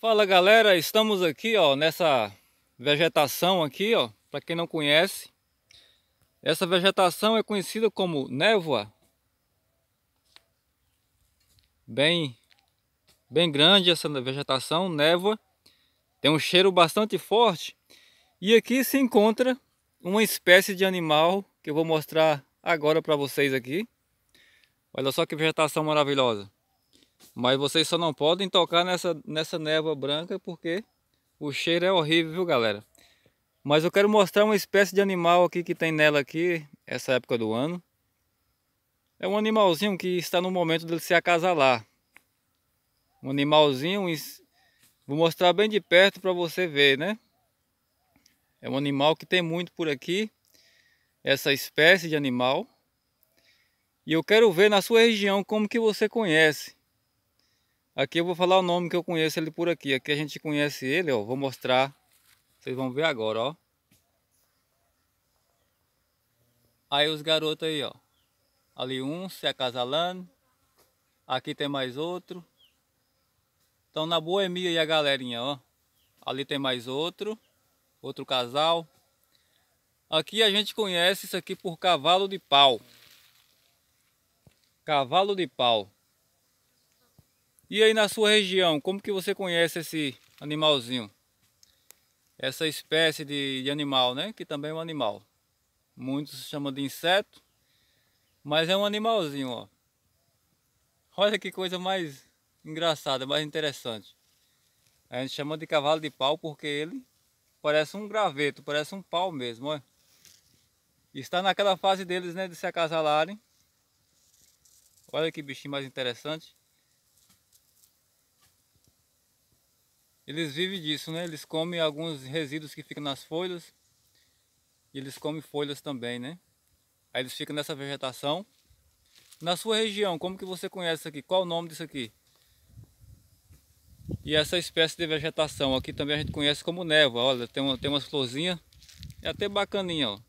Fala galera, estamos aqui ó, nessa vegetação aqui, ó, para quem não conhece. Essa vegetação é conhecida como névoa. Bem, bem grande essa vegetação, névoa. Tem um cheiro bastante forte. E aqui se encontra uma espécie de animal que eu vou mostrar agora para vocês aqui. Olha só que vegetação maravilhosa. Mas vocês só não podem tocar nessa, nessa névoa branca porque o cheiro é horrível, viu galera? Mas eu quero mostrar uma espécie de animal aqui que tem nela aqui, essa época do ano. É um animalzinho que está no momento de se acasalar. Um animalzinho, vou mostrar bem de perto para você ver, né? É um animal que tem muito por aqui, essa espécie de animal. E eu quero ver na sua região como que você conhece. Aqui eu vou falar o nome que eu conheço ele por aqui. Aqui a gente conhece ele, ó. Vou mostrar. Vocês vão ver agora, ó. Aí os garotos aí, ó. Ali um se acasalando. Aqui tem mais outro. Estão na boemia aí a galerinha, ó. Ali tem mais outro. Outro casal. Aqui a gente conhece isso aqui por cavalo de pau. Cavalo de pau. E aí na sua região, como que você conhece esse animalzinho? Essa espécie de, de animal, né? Que também é um animal. Muitos chamam de inseto, mas é um animalzinho, ó. Olha que coisa mais engraçada, mais interessante. A gente chama de cavalo de pau porque ele parece um graveto, parece um pau mesmo, ó. Está naquela fase deles, né, de se acasalarem. Olha que bichinho mais interessante. Eles vivem disso, né? Eles comem alguns resíduos que ficam nas folhas. E eles comem folhas também, né? Aí eles ficam nessa vegetação. Na sua região, como que você conhece isso aqui? Qual o nome disso aqui? E essa espécie de vegetação aqui também a gente conhece como névoa. Olha, tem, uma, tem umas florzinhas. É até bacaninha, ó.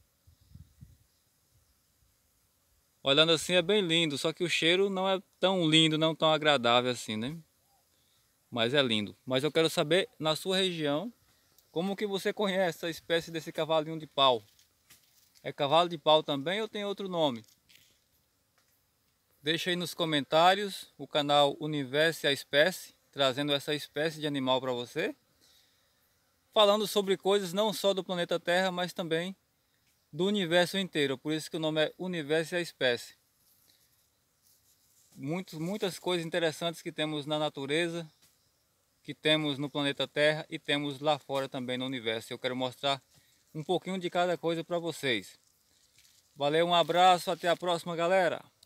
Olhando assim é bem lindo, só que o cheiro não é tão lindo, não tão agradável assim, né? Mas é lindo. Mas eu quero saber, na sua região, como que você conhece a espécie desse cavalinho de pau? É cavalo de pau também ou tem outro nome? Deixa aí nos comentários o canal Universo e a Espécie, trazendo essa espécie de animal para você. Falando sobre coisas não só do planeta Terra, mas também do universo inteiro. Por isso que o nome é Universo e a Espécie. Muitos, muitas coisas interessantes que temos na natureza, que temos no planeta Terra e temos lá fora também no universo. Eu quero mostrar um pouquinho de cada coisa para vocês. Valeu, um abraço, até a próxima, galera!